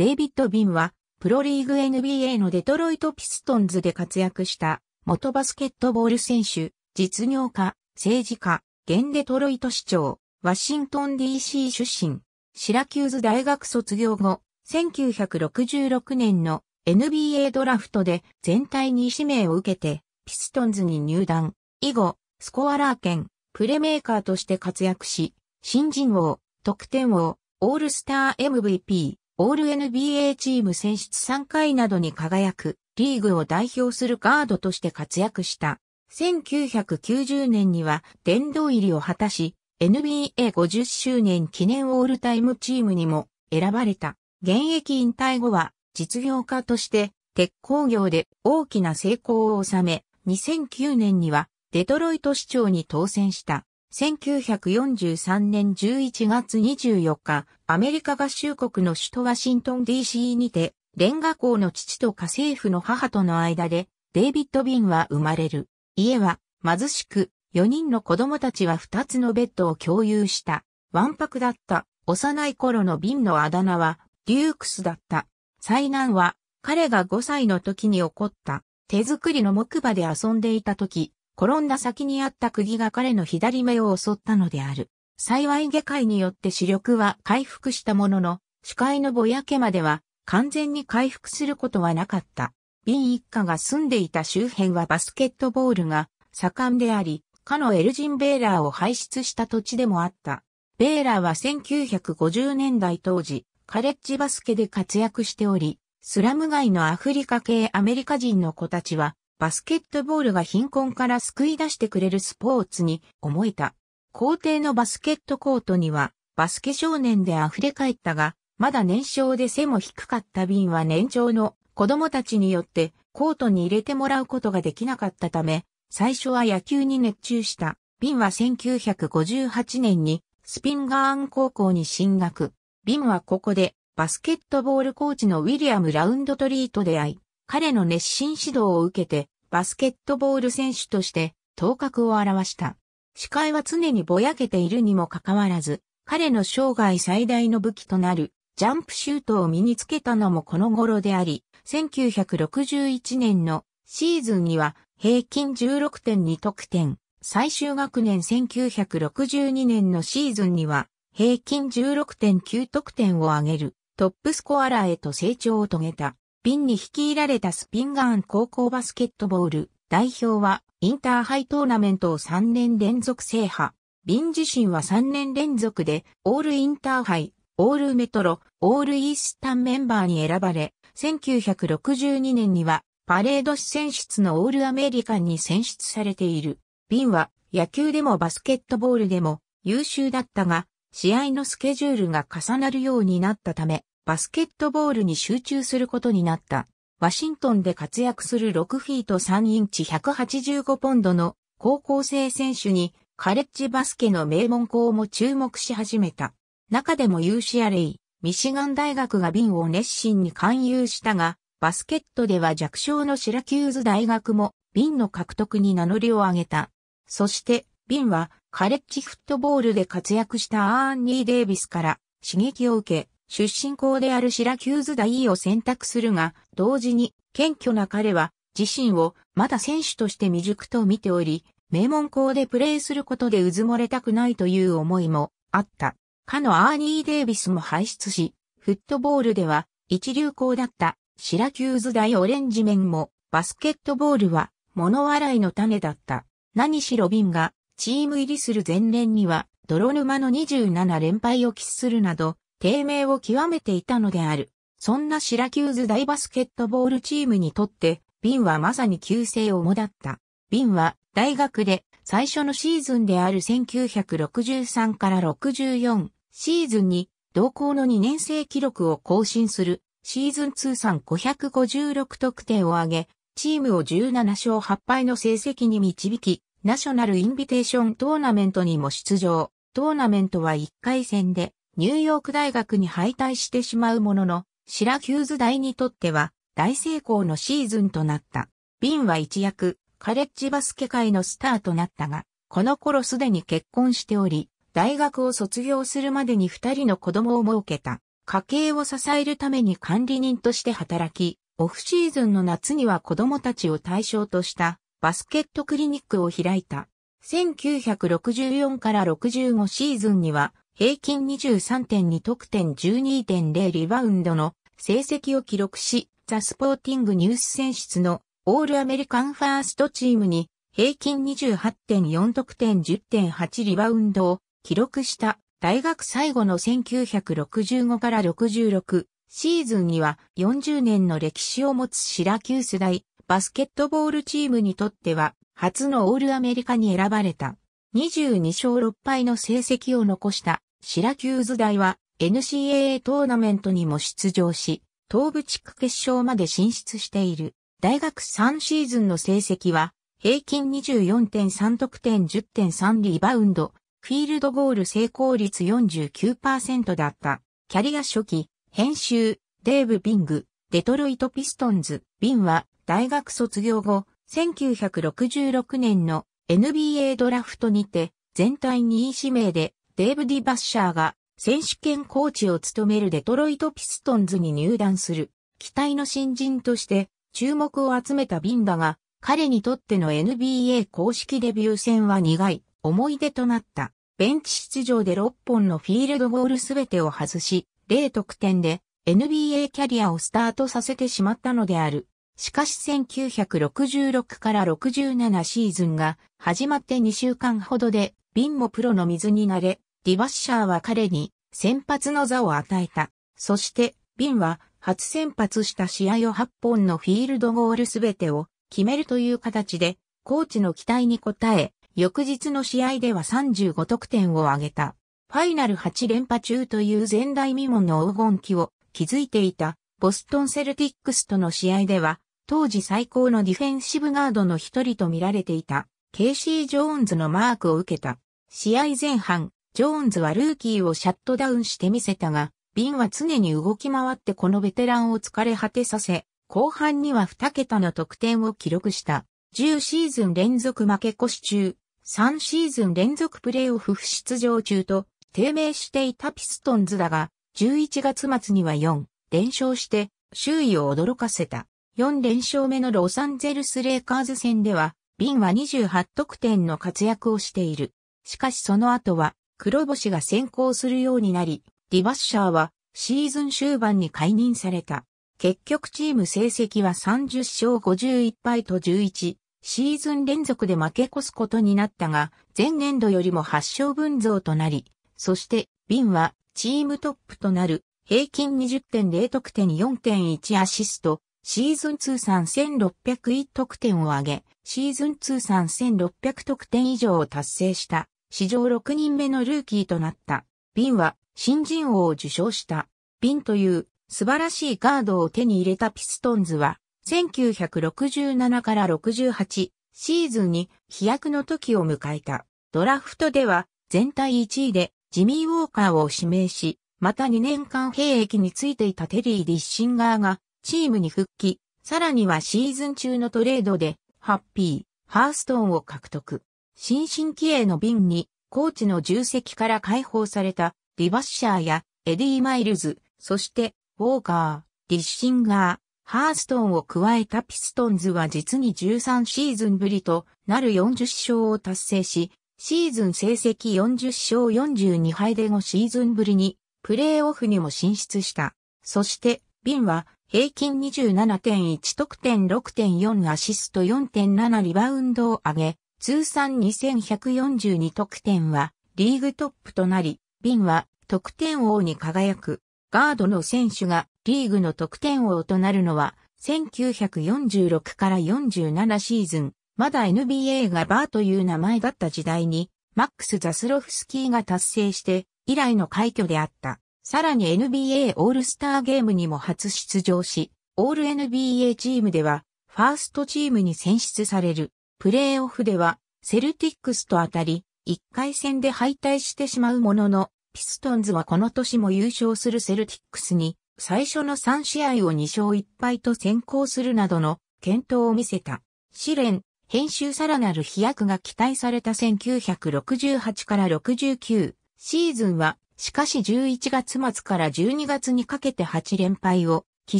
デイビッド・ビンは、プロリーグ NBA のデトロイト・ピストンズで活躍した、元バスケットボール選手、実業家、政治家、現デトロイト市長、ワシントン DC 出身、シラキューズ大学卒業後、1966年の NBA ドラフトで全体に指名を受けて、ピストンズに入団、以後、スコアラー兼、プレメーカーとして活躍し、新人王、得点王、オールスター MVP、オール NBA チーム選出3回などに輝く、リーグを代表するガードとして活躍した。1990年には殿堂入りを果たし、NBA50 周年記念オールタイムチームにも選ばれた。現役引退後は実業家として鉄工業で大きな成功を収め、2009年にはデトロイト市長に当選した。1943年11月24日、アメリカ合衆国の首都ワシントン DC にて、レンガ校の父と家政婦の母との間で、デイビッド・ビンは生まれる。家は貧しく、4人の子供たちは2つのベッドを共有した。ワンパクだった幼い頃のビンのあだ名は、デュークスだった。災難は、彼が5歳の時に起こった。手作りの木馬で遊んでいた時、転んだ先にあった釘が彼の左目を襲ったのである。幸い下界によって視力は回復したものの、視界のぼやけまでは完全に回復することはなかった。瓶一家が住んでいた周辺はバスケットボールが盛んであり、かのエルジン・ベーラーを輩出した土地でもあった。ベーラーは1950年代当時、カレッジバスケで活躍しており、スラム街のアフリカ系アメリカ人の子たちは、バスケットボールが貧困から救い出してくれるスポーツに思えた。皇帝のバスケットコートには、バスケ少年で溢れ返ったが、まだ年少で背も低かった瓶は年長の子供たちによってコートに入れてもらうことができなかったため、最初は野球に熱中した。瓶は1958年にスピンガーン高校に進学。瓶はここでバスケットボールコーチのウィリアム・ラウンドトリートで会い、彼の熱心指導を受けて、バスケットボール選手として頭角を現した。視界は常にぼやけているにもかかわらず、彼の生涯最大の武器となるジャンプシュートを身につけたのもこの頃であり、1961年のシーズンには平均16.2得点、最終学年1962年のシーズンには平均16.9得点を上げるトップスコアラーへと成長を遂げた。ンに率いられたスピンガーン高校バスケットボール代表はインターハイトーナメントを3年連続制覇。ン自身は3年連続でオールインターハイ、オールメトロ、オールイースタンメンバーに選ばれ、1962年にはパレード選出のオールアメリカンに選出されている。ンは野球でもバスケットボールでも優秀だったが、試合のスケジュールが重なるようになったため、バスケットボールに集中することになった。ワシントンで活躍する6フィート3インチ185ポンドの高校生選手にカレッジバスケの名門校も注目し始めた。中でも UCLA、ミシガン大学がンを熱心に勧誘したが、バスケットでは弱小のシラキューズ大学も瓶の獲得に名乗りを上げた。そしてビンはカレッジフットボールで活躍したアーンニー・デイビスから刺激を受け、出身校であるシラキューズ大を選択するが、同時に謙虚な彼は自身をまだ選手として未熟と見ており、名門校でプレーすることでうずもれたくないという思いもあった。かのアーニー・デイビスも輩出し、フットボールでは一流校だったシラキューズ大オレンジ面もバスケットボールは物笑いの種だった。何しろビンがチーム入りする前年には泥沼の27連敗を喫するなど低迷を極めていたのである。そんなシラキューズ大バスケットボールチームにとって、ビンはまさに救世をもだった。ビンは大学で最初のシーズンである1963から64シーズンに同校の2年生記録を更新するシーズン通算556得点を挙げ、チームを17勝8敗の成績に導き、ナショナルインビテーショントーナメントにも出場。トーナメントは1回戦でニューヨーク大学に敗退してしまうものの、シラキューズ大にとっては大成功のシーズンとなった。ビンは一躍、カレッジバスケ界のスターとなったが、この頃すでに結婚しており、大学を卒業するまでに二人の子供を設けた。家計を支えるために管理人として働き、オフシーズンの夏には子供たちを対象としたバスケットクリニックを開いた。1964から65シーズンには平均23.2得点12.0リバウンドの成績を記録し、ザ・スポーティングニュース選出のオールアメリカンファーストチームに平均28.4得点10.8リバウンドを記録した大学最後の1965から66シーズンには40年の歴史を持つシラキュース大バスケットボールチームにとっては初のオールアメリカに選ばれた22勝6敗の成績を残したシラキューズ大は NCAA トーナメントにも出場し、東部地区決勝まで進出している。大学3シーズンの成績は、平均24.3得点10.3リバウンド、フィールドゴール成功率49%だった。キャリア初期、編集、デーブ・ビング、デトロイト・ピストンズ、ビンは、大学卒業後、1966年の NBA ドラフトにて、全体2位指名でデーブ・ディ・バッシャーが選手権コーチを務めるデトロイト・ピストンズに入団する期待の新人として注目を集めたビンだが彼にとっての NBA 公式デビュー戦は苦い思い出となった。ベンチ出場で6本のフィールドゴールすべてを外し、0得点で NBA キャリアをスタートさせてしまったのである。しかし1966から67シーズンが始まって2週間ほどで、ビンもプロの水になれ、ディバッシャーは彼に先発の座を与えた。そして、ビンは初先発した試合を8本のフィールドゴールすべてを決めるという形で、コーチの期待に応え、翌日の試合では35得点を挙げた。ファイナル8連覇中という前代未聞の黄金期を築いていたボストンセルティックスとの試合では、当時最高のディフェンシブガードの一人と見られていた、ケイシー・ジョーンズのマークを受けた。試合前半、ジョーンズはルーキーをシャットダウンしてみせたが、ビンは常に動き回ってこのベテランを疲れ果てさせ、後半には2桁の得点を記録した。10シーズン連続負け越し中、3シーズン連続プレーオフ不出場中と、低迷していたピストンズだが、11月末には4連勝して、周囲を驚かせた。4連勝目のロサンゼルスレイカーズ戦では、ビンは28得点の活躍をしている。しかしその後は、黒星が先行するようになり、ディバッシャーはシーズン終盤に解任された。結局チーム成績は30勝51敗と11、シーズン連続で負け越すことになったが、前年度よりも8勝分増となり、そして、ビンはチームトップとなる平均20.0得点4.1アシスト、シーズン通算1601得点を上げ、シーズン通算1600得点以上を達成した。史上6人目のルーキーとなった。ビンは新人王を受賞した。ビンという素晴らしいガードを手に入れたピストンズは、1967から68シーズンに飛躍の時を迎えた。ドラフトでは全体1位でジミー・ウォーカーを指名し、また2年間兵役についていたテリー・ディッシンガーがチームに復帰、さらにはシーズン中のトレードでハッピー、ハーストーンを獲得。新進気鋭の瓶に、コーチの重責から解放された、リバッシャーや、エディ・マイルズ、そして、ウォーカー、ディッシンガー、ハーストンを加えたピストンズは実に13シーズンぶりとなる40勝を達成し、シーズン成績40勝42敗で5シーズンぶりにプレーオフにも進出した。そして、ビンは平均27.1得点6.4アシスト4.7リバウンドを上げ、通算2142得点はリーグトップとなり、ビンは得点王に輝く。ガードの選手がリーグの得点王となるのは1946から47シーズン、まだ NBA がバーという名前だった時代に、マックス・ザスロフスキーが達成して以来の快挙であった。さらに NBA オールスターゲームにも初出場し、オール NBA チームではファーストチームに選出される。プレーオフでは、セルティックスと当たり、1回戦で敗退してしまうものの、ピストンズはこの年も優勝するセルティックスに、最初の3試合を2勝1敗と先行するなどの検討を見せた。試練、編集さらなる飛躍が期待された1968から69シーズンは、しかし11月末から12月にかけて8連敗を喫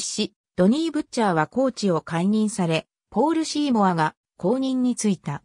し、ドニー・ブッチャーはコーチを解任され、ポール・シーモアが公認についた。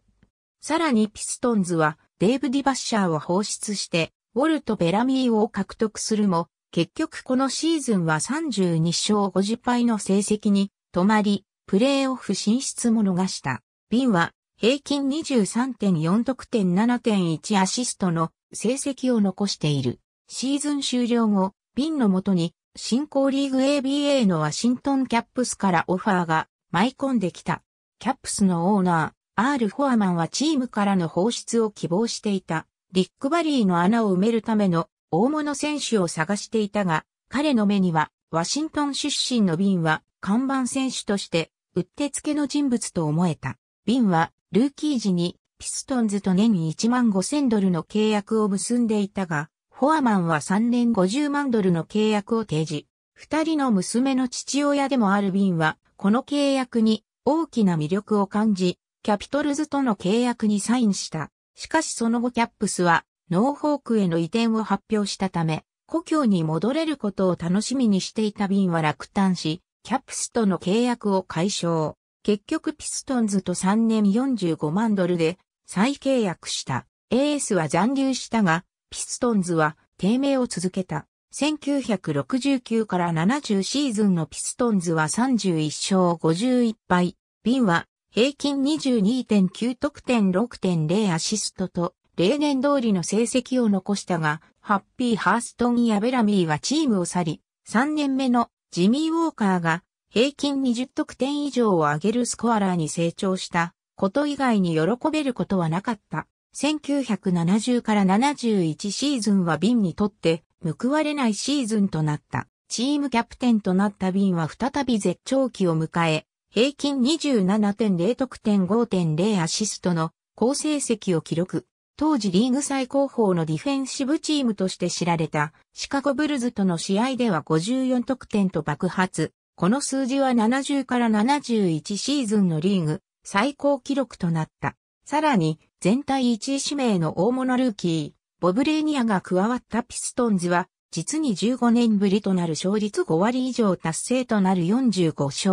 さらにピストンズはデーブ・ディバッシャーを放出して、ウォルト・ベラミーを獲得するも、結局このシーズンは32勝50敗の成績に止まり、プレーオフ進出も逃した。ビンは平均23.4得点7.1アシストの成績を残している。シーズン終了後、ビンのもとに新興リーグ ABA のワシントンキャップスからオファーが舞い込んできた。キャップスのオーナー、アール・フォアマンはチームからの放出を希望していた、リック・バリーの穴を埋めるための大物選手を探していたが、彼の目には、ワシントン出身のビンは、看板選手として、うってつけの人物と思えた。ビンは、ルーキー時に、ピストンズと年に1万5000ドルの契約を結んでいたが、フォアマンは3年50万ドルの契約を提示。二人の娘の父親でもあるビンは、この契約に大きな魅力を感じ、キャピトルズとの契約にサインした。しかしその後キャップスは、ノーホークへの移転を発表したため、故郷に戻れることを楽しみにしていたビンは落胆し、キャップスとの契約を解消。結局ピストンズと3年45万ドルで再契約した。エースは残留したが、ピストンズは低迷を続けた。1969から70シーズンのピストンズは31勝51敗、ビンは平均22.9得点6.0アシストと、例年通りの成績を残したが、ハッピーハーストンやベラミーはチームを去り、3年目のジミー・ウォーカーが平均20得点以上を上げるスコアラーに成長したこと以外に喜べることはなかった。1970から71シーズンはビンにとって報われないシーズンとなった。チームキャプテンとなったビンは再び絶頂期を迎え、平均27.0得点5.0アシストの好成績を記録。当時リーグ最高峰のディフェンシブチームとして知られたシカゴブルズとの試合では54得点と爆発。この数字は70から71シーズンのリーグ最高記録となった。さらに全体1位指名の大物ルーキー、ボブレーニアが加わったピストンズは、実に15年ぶりとなる勝率5割以上達成となる45勝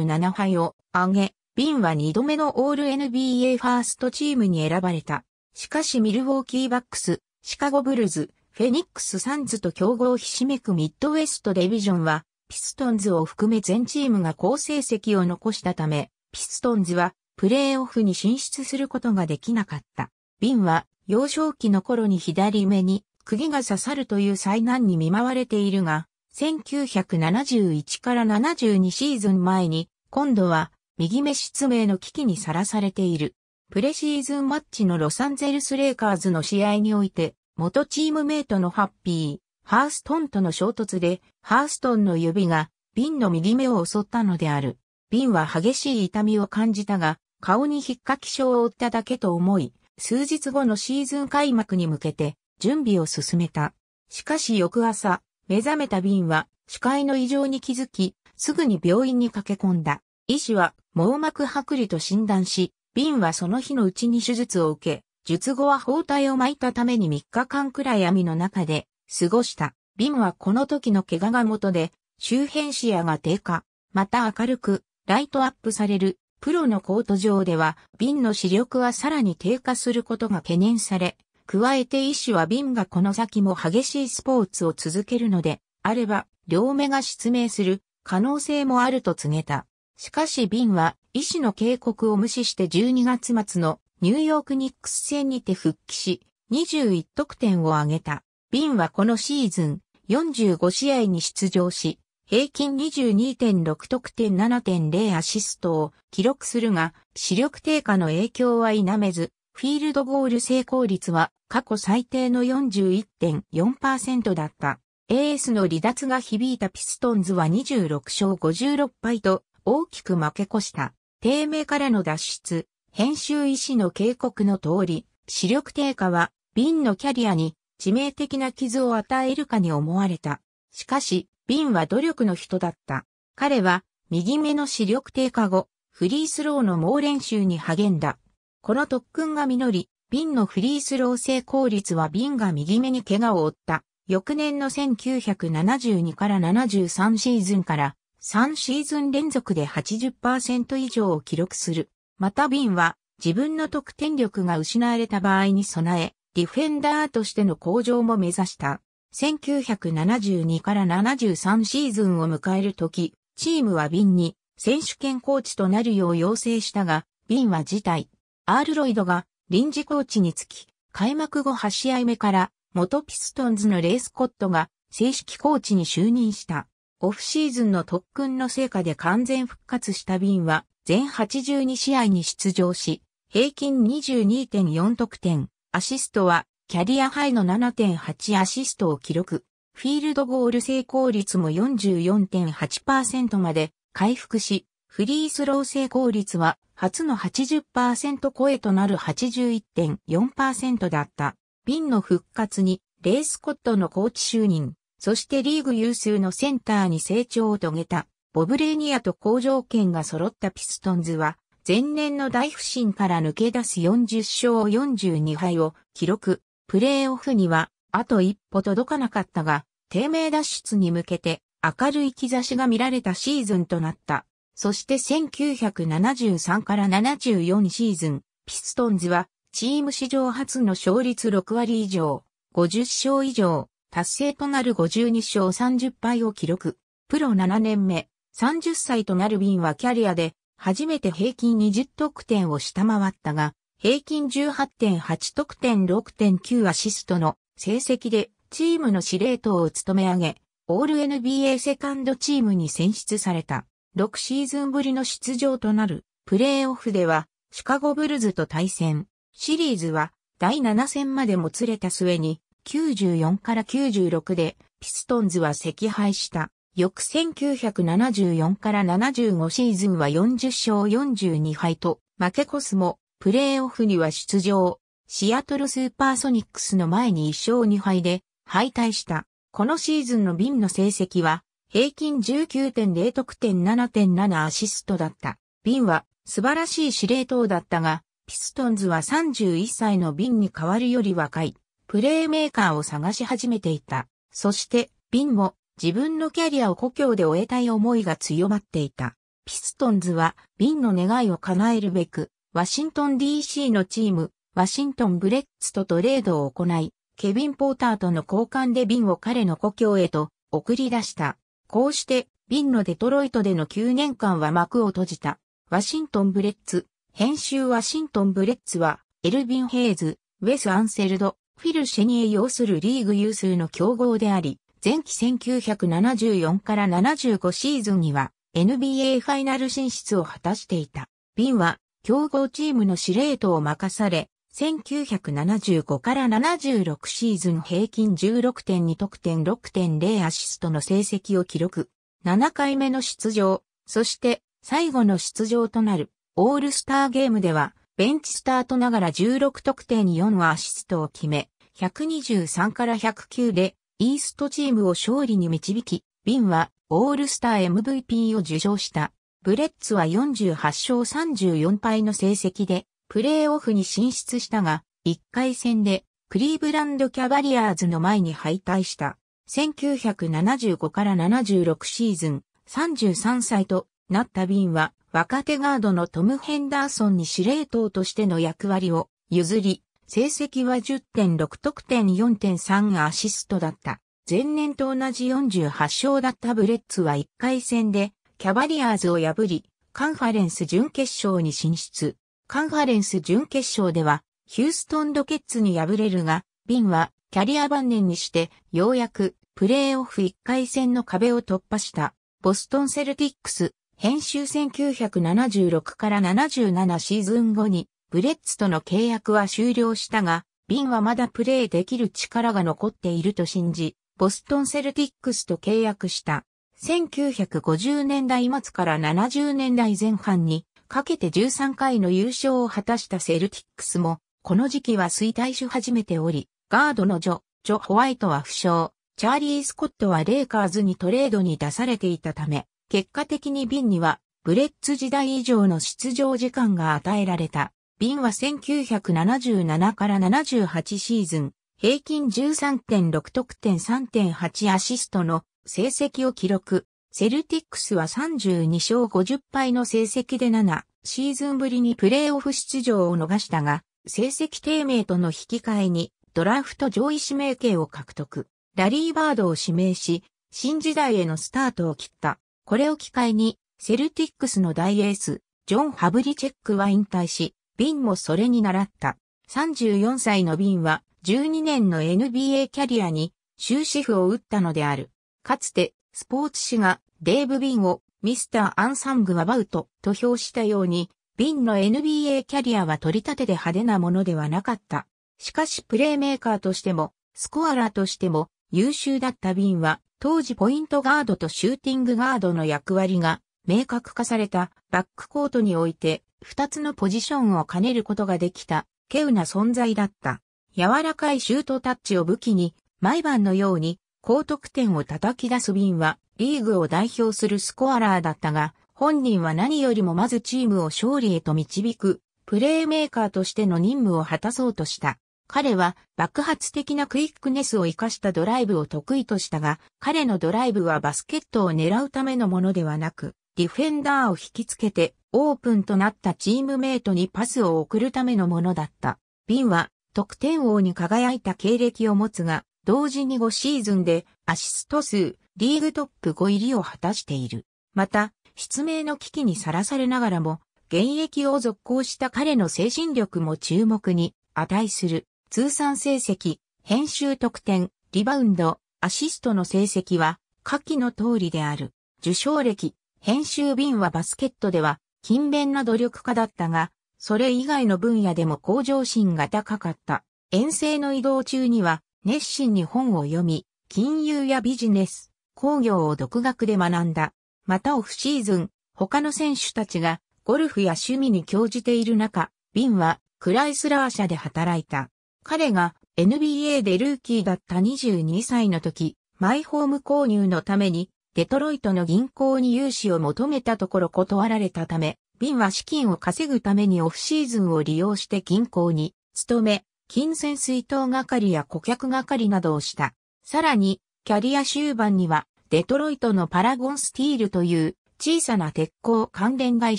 37敗を挙げ、ビンは2度目のオール NBA ファーストチームに選ばれた。しかしミルウォーキーバックス、シカゴブルズ、フェニックスサンズと競合ひしめくミッドウェストデビジョンは、ピストンズを含め全チームが好成績を残したため、ピストンズはプレーオフに進出することができなかった。瓶は幼少期の頃に左目に釘が刺さるという災難に見舞われているが、1971から72シーズン前に、今度は右目失明の危機にさらされている。プレシーズンマッチのロサンゼルスレイカーズの試合において、元チームメイトのハッピー、ハーストンとの衝突で、ハーストンの指が瓶の右目を襲ったのである。瓶は激しい痛みを感じたが、顔に引っかき症を負っただけと思い、数日後のシーズン開幕に向けて準備を進めた。しかし翌朝、目覚めたビンは視界の異常に気づき、すぐに病院に駆け込んだ。医師は網膜剥離と診断し、ビンはその日のうちに手術を受け、術後は包帯を巻いたために3日間くらい網の中で過ごした。ビンはこの時の怪我が元で、周辺視野が低下、また明るく、ライトアップされるプロのコート上では瓶の視力はさらに低下することが懸念され、加えて医師は瓶がこの先も激しいスポーツを続けるので、あれば両目が失明する可能性もあると告げた。しかし瓶は医師の警告を無視して12月末のニューヨークニックス戦にて復帰し、21得点を挙げた。瓶はこのシーズン45試合に出場し、平均22.6得点7.0アシストを記録するが、視力低下の影響は否めず、フィールドゴール成功率は過去最低の41.4%だった。エースの離脱が響いたピストンズは26勝56敗と大きく負け越した。低迷からの脱出、編集医師の警告の通り、視力低下は、瓶のキャリアに致命的な傷を与えるかに思われた。しかし、ビンは努力の人だった。彼は、右目の視力低下後、フリースローの猛練習に励んだ。この特訓が実り、ビンのフリースロー成功率はビンが右目に怪我を負った。翌年の1972から73シーズンから3シーズン連続で80%以上を記録する。またビンは自分の得点力が失われた場合に備え、ディフェンダーとしての向上も目指した。1972から73シーズンを迎えるとき、チームはビンに選手権コーチとなるよう要請したが、ビンは辞退。アール・ロイドが臨時コーチにつき、開幕後8試合目から元ピストンズのレイスコットが正式コーチに就任した。オフシーズンの特訓の成果で完全復活したビンは全82試合に出場し、平均22.4得点、アシストはキャリアハイの7.8アシストを記録。フィールドゴール成功率も44.8%まで回復し、フリースロー成功率は初の80%超えとなる81.4%だった。ピンの復活にレースコットのコーチ就任、そしてリーグ有数のセンターに成長を遂げた、ボブレーニアと好条件が揃ったピストンズは、前年の大不振から抜け出す40勝42敗を記録。プレーオフには、あと一歩届かなかったが、低迷脱出に向けて明るい兆しが見られたシーズンとなった。そして1973から74シーズン、ピストンズはチーム史上初の勝率6割以上、50勝以上、達成となる52勝30敗を記録。プロ7年目、30歳となるビンはキャリアで初めて平均20得点を下回ったが、平均18.8得点6.9アシストの成績でチームの司令塔を務め上げ、オール NBA セカンドチームに選出された。6シーズンぶりの出場となるプレーオフではシカゴブルズと対戦。シリーズは第7戦までもつれた末に94から96でピストンズは赤敗した。翌1974から75シーズンは40勝42敗と負け越すもプレーオフには出場。シアトルスーパーソニックスの前に1勝2敗で敗退した。このシーズンのビンの成績は平均19.0得点7.7アシストだった。ビンは素晴らしい司令塔だったが、ピストンズは31歳のビンに変わるより若いプレーメーカーを探し始めていた。そしてビンも自分のキャリアを故郷で終えたい思いが強まっていた。ピストンズはビンの願いを叶えるべくワシントン DC のチーム、ワシントンブレッツとトレードを行い、ケビン・ポーターとの交換でビンを彼の故郷へと送り出した。こうして、ビンのデトロイトでの9年間は幕を閉じた。ワシントンブレッツ、編集ワシントンブレッツは、エルビン・ヘイズ、ウェス・アンセルド、フィル・シェニエ要するリーグ有数の強豪であり、前期1974から75シーズンには NBA ファイナル進出を果たしていた。ビンは強豪チームの司令塔を任され、1975から76シーズン平均16.2得点6.0アシストの成績を記録。7回目の出場、そして最後の出場となるオールスターゲームではベンチスタートながら16得点4アシストを決め、123から109でイーストチームを勝利に導き、ビンはオールスター MVP を受賞した。ブレッツは48勝34敗の成績で、プレーオフに進出したが、1回戦で、クリーブランドキャバリアーズの前に敗退した。1975から76シーズン、33歳となったビンは、若手ガードのトム・ヘンダーソンに司令塔としての役割を譲り、成績は10.6得点4.3アシストだった。前年と同じ48勝だったブレッツは1回戦でキャバリアーズを破り、カンファレンス準決勝に進出。カンファレンス準決勝では、ヒューストンロケッツに敗れるが、ビンはキャリア晩年にして、ようやくプレーオフ1回戦の壁を突破した、ボストンセルティックス、編集1976から77シーズン後に、ブレッツとの契約は終了したが、ビンはまだプレーできる力が残っていると信じ、ボストンセルティックスと契約した。1950年代末から70年代前半にかけて13回の優勝を果たしたセルティックスも、この時期は衰退し始めており、ガードのジョ、ジョ・ホワイトは負傷、チャーリー・スコットはレイカーズにトレードに出されていたため、結果的にビンには、ブレッツ時代以上の出場時間が与えられた。ビンは1977から78シーズン、平均13.6得点3.8アシストの成績を記録。セルティックスは32勝50敗の成績で7シーズンぶりにプレーオフ出場を逃したが、成績低迷との引き換えにドラフト上位指名権を獲得。ラリー・バードを指名し、新時代へのスタートを切った。これを機会に、セルティックスの大エース、ジョン・ハブリチェックは引退し、ビンもそれに習った。34歳のビンは、12年の NBA キャリアに終止符を打ったのである。かつて、スポーツ誌がデーブ・ビンをミスター・アンサング・アバウトと評したように、ビンの NBA キャリアは取り立てで派手なものではなかった。しかしプレーメーカーとしても、スコアラーとしても優秀だったビンは、当時ポイントガードとシューティングガードの役割が明確化されたバックコートにおいて、2つのポジションを兼ねることができた、稀有な存在だった。柔らかいシュートタッチを武器に、毎晩のように高得点を叩き出すンは、リーグを代表するスコアラーだったが、本人は何よりもまずチームを勝利へと導く、プレーメーカーとしての任務を果たそうとした。彼は爆発的なクイックネスを生かしたドライブを得意としたが、彼のドライブはバスケットを狙うためのものではなく、ディフェンダーを引きつけて、オープンとなったチームメイトにパスを送るためのものだった。ビンは得点王に輝いた経歴を持つが、同時に5シーズンでアシスト数、リーグトップ5入りを果たしている。また、失明の危機にさらされながらも、現役を続行した彼の精神力も注目に値する。通算成績、編集得点、リバウンド、アシストの成績は、下記の通りである。受賞歴、編集便はバスケットでは、勤勉な努力家だったが、それ以外の分野でも向上心が高かった。遠征の移動中には、熱心に本を読み、金融やビジネス、工業を独学で学んだ。またオフシーズン、他の選手たちがゴルフや趣味に興じている中、ビンはクライスラー社で働いた。彼が NBA でルーキーだった22歳の時、マイホーム購入のためにデトロイトの銀行に融資を求めたところ断られたため、ビンは資金を稼ぐためにオフシーズンを利用して銀行に勤め、金銭水筒係や顧客係などをした。さらに、キャリア終盤には、デトロイトのパラゴンスティールという小さな鉄鋼関連会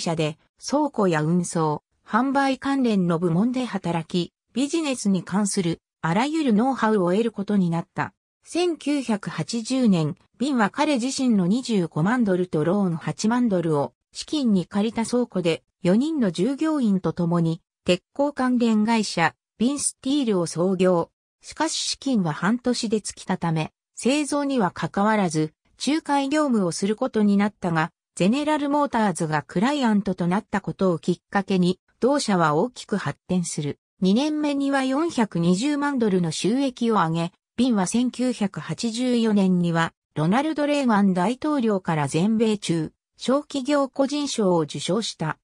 社で倉庫や運送、販売関連の部門で働き、ビジネスに関するあらゆるノウハウを得ることになった。1980年、ビンは彼自身の25万ドルとローン8万ドルを資金に借りた倉庫で4人の従業員と共に鉄鋼関連会社ビンスティールを創業。しかし資金は半年で尽きたため、製造には関わらず、仲介業務をすることになったが、ゼネラルモーターズがクライアントとなったことをきっかけに、同社は大きく発展する。2年目には420万ドルの収益を上げ、ビンは1984年には、ロナルド・レーガン大統領から全米中、小企業個人賞を受賞した。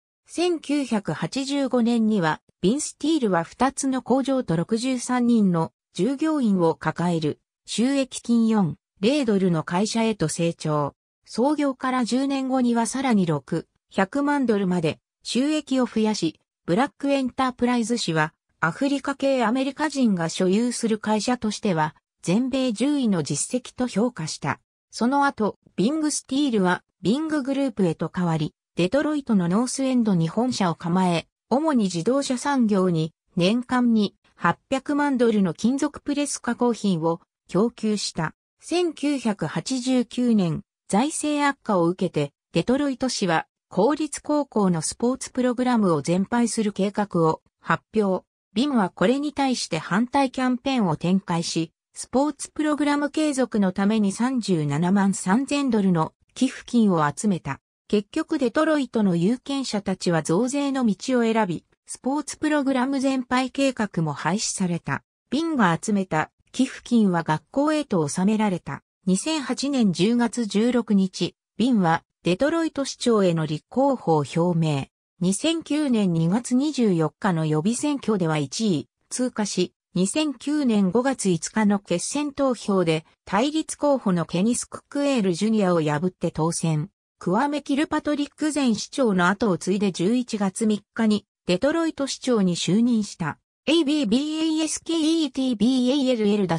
1985年にはビンスティールは2つの工場と63人の従業員を抱える収益金4、0ドルの会社へと成長。創業から10年後にはさらに6、100万ドルまで収益を増やし、ブラックエンタープライズ氏はアフリカ系アメリカ人が所有する会社としては全米10位の実績と評価した。その後、ビングスティールはビンググループへと変わり、デトロイトのノースエンドに本社を構え、主に自動車産業に年間に800万ドルの金属プレス加工品を供給した。1989年、財政悪化を受けて、デトロイト市は公立高校のスポーツプログラムを全廃する計画を発表。ビムはこれに対して反対キャンペーンを展開し、スポーツプログラム継続のために37万3000ドルの寄付金を集めた。結局デトロイトの有権者たちは増税の道を選び、スポーツプログラム全廃計画も廃止された。ビンが集めた寄付金は学校へと納められた。2008年10月16日、ビンはデトロイト市長への立候補を表明。2009年2月24日の予備選挙では1位、通過し、2009年5月5日の決選投票で対立候補のケニス・クックエール・ジュニアを破って当選。クワメ・キルパトリック前市長の後を継いで11月3日にデトロイト市長に就任した。a b b a s k e t b a l l r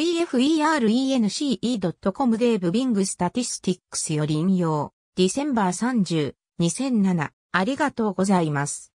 e f e r e n c e c o m でブビングスタティスティックスより引用。ディセンバー30、2007。ありがとうございます。